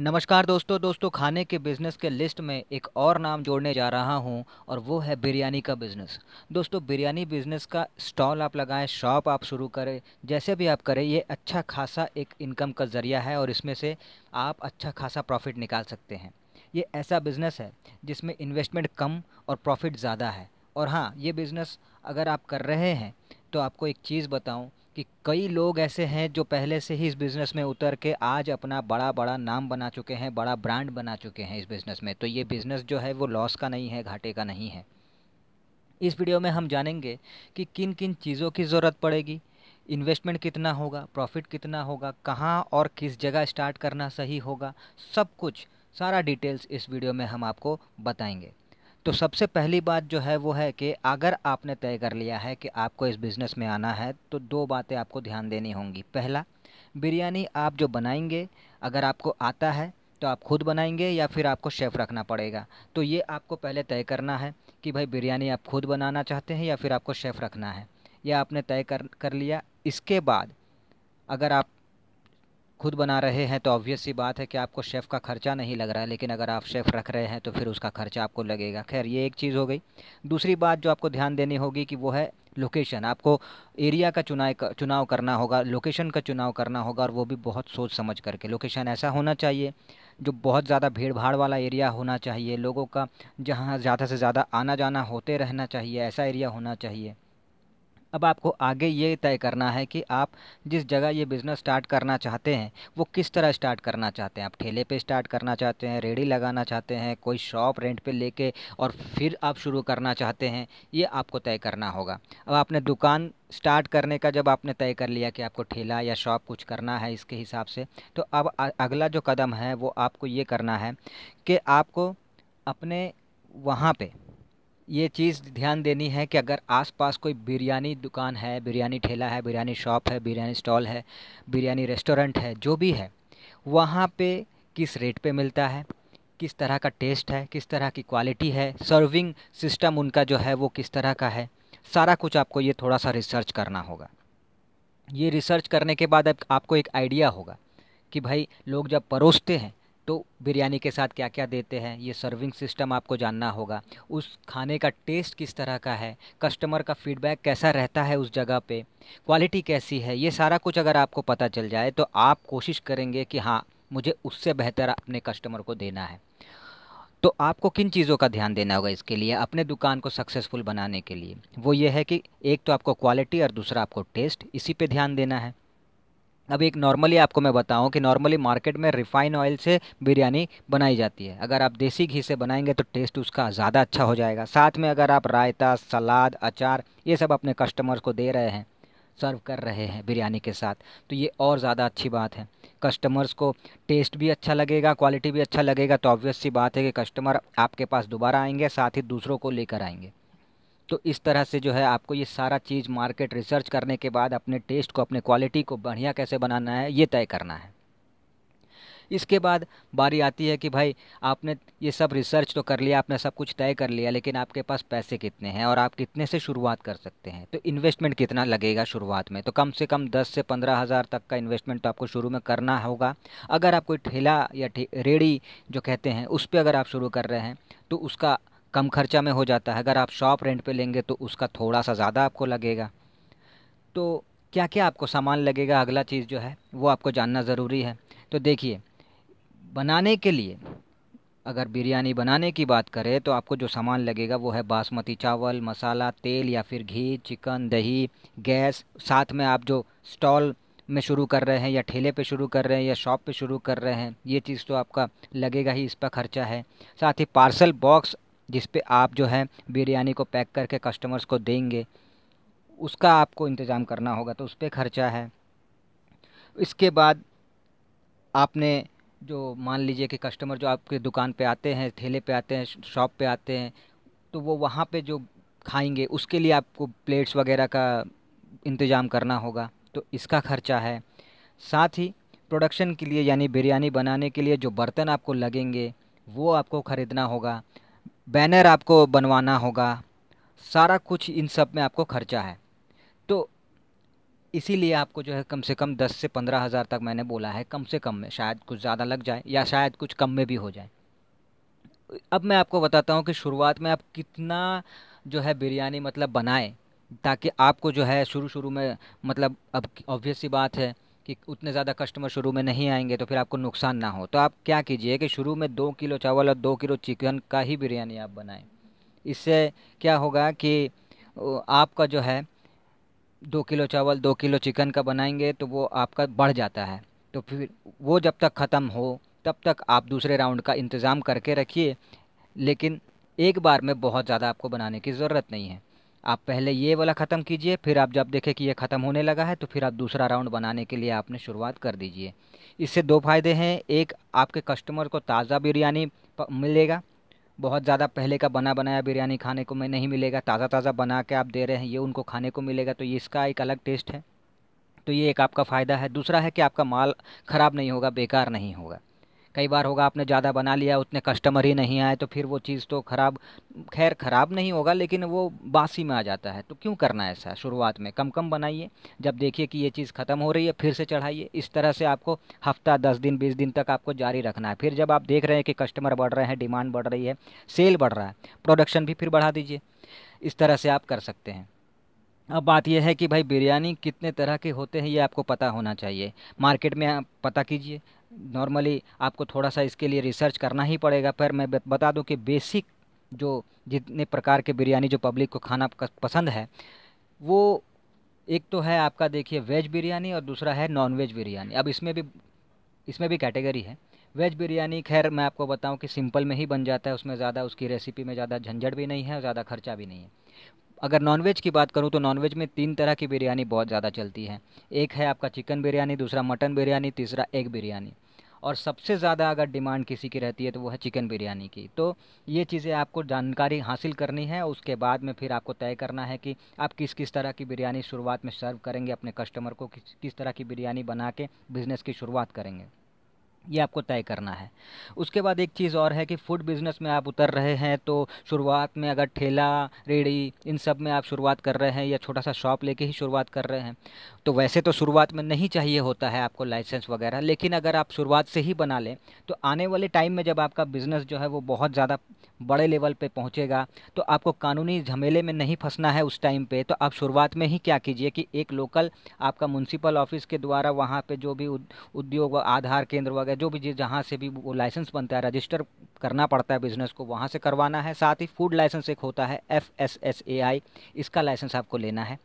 नमस्कार दोस्तों दोस्तों खाने के बिज़नेस के लिस्ट में एक और नाम जोड़ने जा रहा हूं और वो है बिरयानी का बिज़नेस दोस्तों बिरयानी बिज़नेस का स्टॉल आप लगाएं शॉप आप शुरू करें जैसे भी आप करें ये अच्छा खासा एक इनकम का ज़रिया है और इसमें से आप अच्छा खासा प्रॉफिट निकाल सकते हैं ये ऐसा बिज़नेस है जिसमें इन्वेस्टमेंट कम और प्रॉफिट ज़्यादा है और हाँ ये बिज़नेस अगर आप कर रहे हैं तो आपको एक चीज़ बताऊँ कि कई लोग ऐसे हैं जो पहले से ही इस बिज़नेस में उतर के आज अपना बड़ा बड़ा नाम बना चुके हैं बड़ा ब्रांड बना चुके हैं इस बिज़नेस में तो ये बिज़नेस जो है वो लॉस का नहीं है घाटे का नहीं है इस वीडियो में हम जानेंगे कि किन किन चीज़ों की ज़रूरत पड़ेगी इन्वेस्टमेंट कितना होगा प्रॉफिट कितना होगा कहाँ और किस जगह स्टार्ट करना सही होगा सब कुछ सारा डिटेल्स इस वीडियो में हम आपको बताएंगे तो सबसे पहली बात जो है वो है कि अगर आपने तय कर लिया है कि आपको इस बिज़नेस में आना है तो दो बातें आपको ध्यान देनी होंगी पहला बिरयानी आप जो बनाएंगे अगर आपको आता है तो आप खुद बनाएंगे या फिर आपको शेफ़ रखना पड़ेगा तो ये आपको पहले तय करना है कि भाई बिरयानी आप खुद बनाना चाहते हैं या फिर आपको शेफ़ रखना है यह आपने तय कर कर लिया इसके बाद अगर आप खुद बना रहे हैं तो ऑब्वियस सी बात है कि आपको शेफ़ का खर्चा नहीं लग रहा है लेकिन अगर आप शेफ़ रख रहे हैं तो फिर उसका खर्चा आपको लगेगा खैर ये एक चीज़ हो गई दूसरी बात जो आपको ध्यान देनी होगी कि वो है लोकेशन आपको एरिया का चुनाव चुनाव करना होगा लोकेशन का चुनाव करना होगा और वो भी बहुत सोच समझ करके लोकेशन ऐसा होना चाहिए जो बहुत ज़्यादा भीड़ भाड़ वाला एरिया होना चाहिए लोगों का जहाँ ज़्यादा से ज़्यादा आना जाना होते रहना चाहिए ऐसा एरिया होना चाहिए अब आपको आगे ये तय करना है कि आप जिस जगह ये बिज़नेस स्टार्ट करना चाहते हैं वो किस तरह स्टार्ट करना चाहते हैं आप ठेले पे स्टार्ट करना चाहते हैं रेडी लगाना चाहते हैं कोई शॉप रेंट पे लेके और फिर आप शुरू करना चाहते हैं ये आपको तय करना होगा अब आपने दुकान स्टार्ट करने का जब आपने तय कर लिया कि आपको ठेला या शॉप कुछ करना है इसके हिसाब से तो अब अगला जो कदम है वो आपको ये करना है कि आपको अपने वहाँ पर ये चीज़ ध्यान देनी है कि अगर आसपास कोई बिरयानी दुकान है बिरयानी ठेला है बिरयानी शॉप है बिरयानी स्टॉल है बिरयानी रेस्टोरेंट है जो भी है वहाँ पे किस रेट पे मिलता है किस तरह का टेस्ट है किस तरह की क्वालिटी है सर्विंग सिस्टम उनका जो है वो किस तरह का है सारा कुछ आपको ये थोड़ा सा रिसर्च करना होगा ये रिसर्च करने के बाद आपको एक आइडिया होगा कि भाई लोग जब परोसते हैं तो बिरयानी के साथ क्या क्या देते हैं ये सर्विंग सिस्टम आपको जानना होगा उस खाने का टेस्ट किस तरह का है कस्टमर का फीडबैक कैसा रहता है उस जगह पे क्वालिटी कैसी है ये सारा कुछ अगर आपको पता चल जाए तो आप कोशिश करेंगे कि हाँ मुझे उससे बेहतर अपने कस्टमर को देना है तो आपको किन चीज़ों का ध्यान देना होगा इसके लिए अपने दुकान को सक्सेसफुल बनाने के लिए वो ये है कि एक तो आपको क्वालिटी और दूसरा आपको टेस्ट इसी पे ध्यान देना है अब एक नॉर्मली आपको मैं बताऊं कि नॉर्मली मार्केट में रिफाइन ऑयल से बिरयानी बनाई जाती है अगर आप देसी घी से बनाएंगे तो टेस्ट उसका ज़्यादा अच्छा हो जाएगा साथ में अगर आप रायता सलाद अचार ये सब अपने कस्टमर्स को दे रहे हैं सर्व कर रहे हैं बिरयानी के साथ तो ये और ज़्यादा अच्छी बात है कस्टमर्स को टेस्ट भी अच्छा लगेगा क्वालिटी भी अच्छा लगेगा तो ऑब्वियस सी बात है कि कस्टमर आपके पास दोबारा आएंगे साथ ही दूसरों को लेकर आएंगे तो इस तरह से जो है आपको ये सारा चीज़ मार्केट रिसर्च करने के बाद अपने टेस्ट को अपने क्वालिटी को बढ़िया कैसे बनाना है ये तय करना है इसके बाद बारी आती है कि भाई आपने ये सब रिसर्च तो कर लिया आपने सब कुछ तय कर लिया लेकिन आपके पास पैसे कितने हैं और आप कितने से शुरुआत कर सकते हैं तो इन्वेस्टमेंट कितना लगेगा शुरुआत में तो कम से कम दस से पंद्रह हज़ार तक का इन्वेस्टमेंट तो आपको शुरू में करना होगा अगर आप कोई ठेला या रेड़ी जो कहते हैं उस पर अगर आप शुरू कर रहे हैं तो उसका कम खर्चा में हो जाता है अगर आप शॉप रेंट पे लेंगे तो उसका थोड़ा सा ज़्यादा आपको लगेगा तो क्या क्या आपको सामान लगेगा अगला चीज़ जो है वो आपको जानना ज़रूरी है तो देखिए बनाने के लिए अगर बिरयानी बनाने की बात करें तो आपको जो सामान लगेगा वो है बासमती चावल मसाला तेल या फिर घी चिकन दही गैस साथ में आप जो स्टॉल में शुरू कर रहे हैं या ठेले पे शुरू कर रहे हैं या शॉप पे शुरू कर रहे हैं ये चीज़ तो आपका लगेगा ही इस पर खर्चा है साथ ही पार्सल बॉक्स जिस पे आप जो है बिरयानी को पैक करके कस्टमर्स को देंगे उसका आपको इंतज़ाम करना होगा तो उस पर खर्चा है इसके बाद आपने जो मान लीजिए कि कस्टमर जो आपके दुकान पे आते हैं ठेले पे आते हैं शॉप पे आते हैं तो वो वहाँ पे जो खाएंगे उसके लिए आपको प्लेट्स वगैरह का इंतज़ाम करना होगा तो इसका खर्चा है साथ ही प्रोडक्शन के लिए यानी बिरयानी बनाने के लिए जो बर्तन आपको लगेंगे वो आपको ख़रीदना होगा बैनर आपको बनवाना होगा सारा कुछ इन सब में आपको खर्चा है तो इसीलिए आपको जो है कम से कम दस से पंद्रह हज़ार तक मैंने बोला है कम से कम में शायद कुछ ज़्यादा लग जाए या शायद कुछ कम में भी हो जाए अब मैं आपको बताता हूँ कि शुरुआत में आप कितना जो है बिरयानी मतलब बनाएँ ताकि आपको जो है शुरू शुरू में मतलब अब ऑब्वियस सी बात है कि उतने ज़्यादा कस्टमर शुरू में नहीं आएंगे तो फिर आपको नुकसान ना हो तो आप क्या कीजिए कि शुरू में दो किलो चावल और दो किलो चिकन का ही बिरयानी आप बनाएं इससे क्या होगा कि आपका जो है दो किलो चावल दो किलो चिकन का बनाएंगे तो वो आपका बढ़ जाता है तो फिर वो जब तक ख़त्म हो तब तक आप दूसरे राउंड का इंतज़ाम करके रखिए लेकिन एक बार में बहुत ज़्यादा आपको बनाने की ज़रूरत नहीं है आप पहले ये वाला ख़त्म कीजिए फिर आप जब देखें कि ये ख़त्म होने लगा है तो फिर आप दूसरा राउंड बनाने के लिए आपने शुरुआत कर दीजिए इससे दो फायदे हैं एक आपके कस्टमर को ताज़ा बिरयानी मिलेगा बहुत ज़्यादा पहले का बना बनाया बिरयानी खाने को नहीं मिलेगा ताज़ा ताज़ा बना के आप दे रहे हैं ये उनको खाने को मिलेगा तो इसका एक अलग टेस्ट है तो ये एक आपका फ़ायदा है दूसरा है कि आपका माल ख़राब नहीं होगा बेकार नहीं होगा कई बार होगा आपने ज़्यादा बना लिया उतने कस्टमर ही नहीं आए तो फिर वो चीज़ तो ख़राब खैर ख़राब नहीं होगा लेकिन वो बासी में आ जाता है तो क्यों करना है ऐसा शुरुआत में कम कम बनाइए जब देखिए कि ये चीज़ ख़त्म हो रही है फिर से चढ़ाइए इस तरह से आपको हफ्ता दस दिन बीस दिन तक आपको जारी रखना है फिर जब आप देख रहे हैं कि कस्टमर बढ़ रहे हैं डिमांड बढ़ रही है सेल बढ़ रहा है प्रोडक्शन भी फिर बढ़ा दीजिए इस तरह से आप कर सकते हैं अब बात यह है कि भाई बिरयानी कितने तरह के होते हैं ये आपको पता होना चाहिए मार्केट में आप पता कीजिए नॉर्मली आपको थोड़ा सा इसके लिए रिसर्च करना ही पड़ेगा पर मैं बता दूं कि बेसिक जो जितने प्रकार के बिरयानी जो पब्लिक को खाना पसंद है वो एक तो है आपका देखिए वेज बिरयानी और दूसरा है नॉन वेज बिरयानी अब इसमें भी इसमें भी कैटेगरी है वेज बिरयानी खैर मैं आपको बताऊं कि सिंपल में ही बन जाता है उसमें ज़्यादा उसकी रेसिपी में ज़्यादा झंझट भी नहीं है और ज़्यादा खर्चा भी नहीं है अगर नॉनवेज की बात करूं तो नॉनवेज में तीन तरह की बिरयानी बहुत ज़्यादा चलती है एक है आपका चिकन बिरयानी दूसरा मटन बिरयानी तीसरा एग बिरयानी और सबसे ज़्यादा अगर डिमांड किसी की रहती है तो वो है चिकन बिरयानी की तो ये चीज़ें आपको जानकारी हासिल करनी है उसके बाद में फिर आपको तय करना है कि आप किस किस तरह की बिरयानी शुरुआत में सर्व करेंगे अपने कस्टमर को किस किस तरह की बिरयानी बना के बिज़नेस की शुरुआत करेंगे ये आपको तय करना है उसके बाद एक चीज़ और है कि फूड बिज़नेस में आप उतर रहे हैं तो शुरुआत में अगर ठेला रेड़ी इन सब में आप शुरुआत कर रहे हैं या छोटा सा शॉप लेके ही शुरुआत कर रहे हैं तो वैसे तो शुरुआत में नहीं चाहिए होता है आपको लाइसेंस वगैरह लेकिन अगर आप शुरुआत से ही बना लें तो आने वाले टाइम में जब आपका बिज़नेस जो है वो बहुत ज़्यादा बड़े लेवल पर पहुँचेगा तो आपको कानूनी झमेले में नहीं फंसना है उस टाइम पर तो आप शुरुआत में ही क्या कीजिए कि एक लोकल आपका म्यूनसिपल ऑफिस के द्वारा वहाँ पर जो भी उद्योग आधार केंद्र वगैरह वगैरह जो भी जहाँ से भी वो लाइसेंस बनता है रजिस्टर करना पड़ता है बिजनेस को वहाँ से करवाना है साथ ही फूड लाइसेंस एक होता है F S S A I इसका लाइसेंस आपको लेना है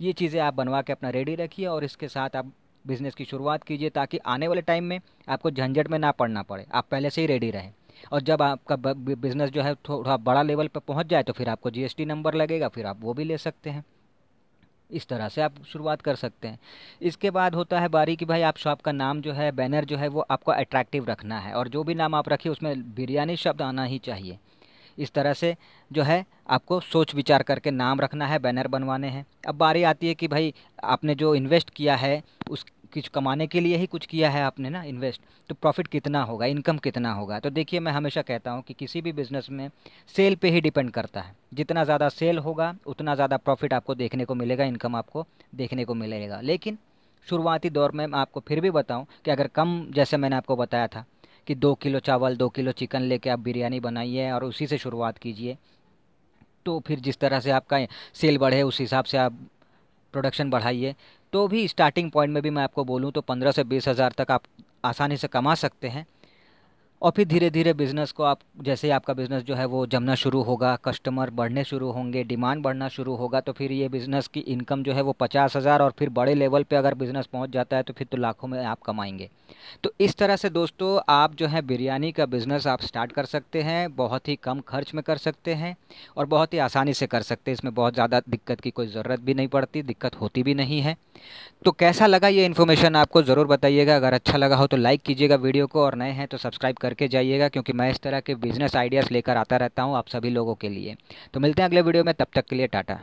ये चीज़ें आप बनवा के अपना रेडी रखिए और इसके साथ आप बिज़नेस की शुरुआत कीजिए ताकि आने वाले टाइम में आपको झंझट में ना पड़ना पड़े आप पहले से ही रेडी रहें और जब आपका बिज़नेस जो है थोड़ा बड़ा लेवल पर पहुँच जाए तो फिर आपको टी नंबर लगेगा फिर आप वो भी ले सकते हैं इस तरह से आप शुरुआत कर सकते हैं इसके बाद होता है बारी कि भाई आप शॉप का नाम जो है बैनर जो है वो आपको अट्रैक्टिव रखना है और जो भी नाम आप रखिए उसमें बिरयानी शब्द आना ही चाहिए इस तरह से जो है आपको सोच विचार करके नाम रखना है बैनर बनवाने हैं अब बारी आती है कि भाई आपने जो इन्वेस्ट किया है उस कुछ कमाने के लिए ही कुछ किया है आपने ना इन्वेस्ट तो प्रॉफिट कितना होगा इनकम कितना होगा तो देखिए मैं हमेशा कहता हूँ कि किसी भी बिज़नेस में सेल पे ही डिपेंड करता है जितना ज़्यादा सेल होगा उतना ज़्यादा प्रॉफिट आपको देखने को मिलेगा इनकम आपको देखने को मिलेगा लेकिन शुरुआती दौर में मैं आपको फिर भी बताऊँ कि अगर कम जैसे मैंने आपको बताया था कि दो किलो चावल दो किलो चिकन लेके आप बिरयानी बनाइए और उसी से शुरुआत कीजिए तो फिर जिस तरह से आपका सेल बढ़े उस हिसाब से आप प्रोडक्शन बढ़ाइए तो भी स्टार्टिंग पॉइंट में भी मैं आपको बोलूँ तो पंद्रह से बीस हज़ार तक आप आसानी से कमा सकते हैं और फिर धीरे धीरे बिज़नेस को आप जैसे ही आपका बिज़नेस जो है वो जमना शुरू होगा कस्टमर बढ़ने शुरू होंगे डिमांड बढ़ना शुरू होगा तो फिर ये बिज़नेस की इनकम जो है वो पचास हज़ार और फिर बड़े लेवल पे अगर बिज़नेस पहुंच जाता है तो फिर तो लाखों में आप कमाएंगे तो इस तरह से दोस्तों आप जो है बिरयानी का बिज़नेस आप स्टार्ट कर सकते हैं बहुत ही कम खर्च में कर सकते हैं और बहुत ही आसानी से कर सकते हैं इसमें बहुत ज़्यादा दिक्कत की कोई ज़रूरत भी नहीं पड़ती दिक्कत होती भी नहीं है तो कैसा लगा ये इन्फॉर्मेशन आपको ज़रूर बताइएगा अगर अच्छा लगा हो तो लाइक कीजिएगा वीडियो को और नए हैं तो सब्सक्राइब कर करके जाइएगा क्योंकि मैं इस तरह के बिजनेस आइडियाज़ लेकर आता रहता हूँ आप सभी लोगों के लिए तो मिलते हैं अगले वीडियो में तब तक के लिए टाटा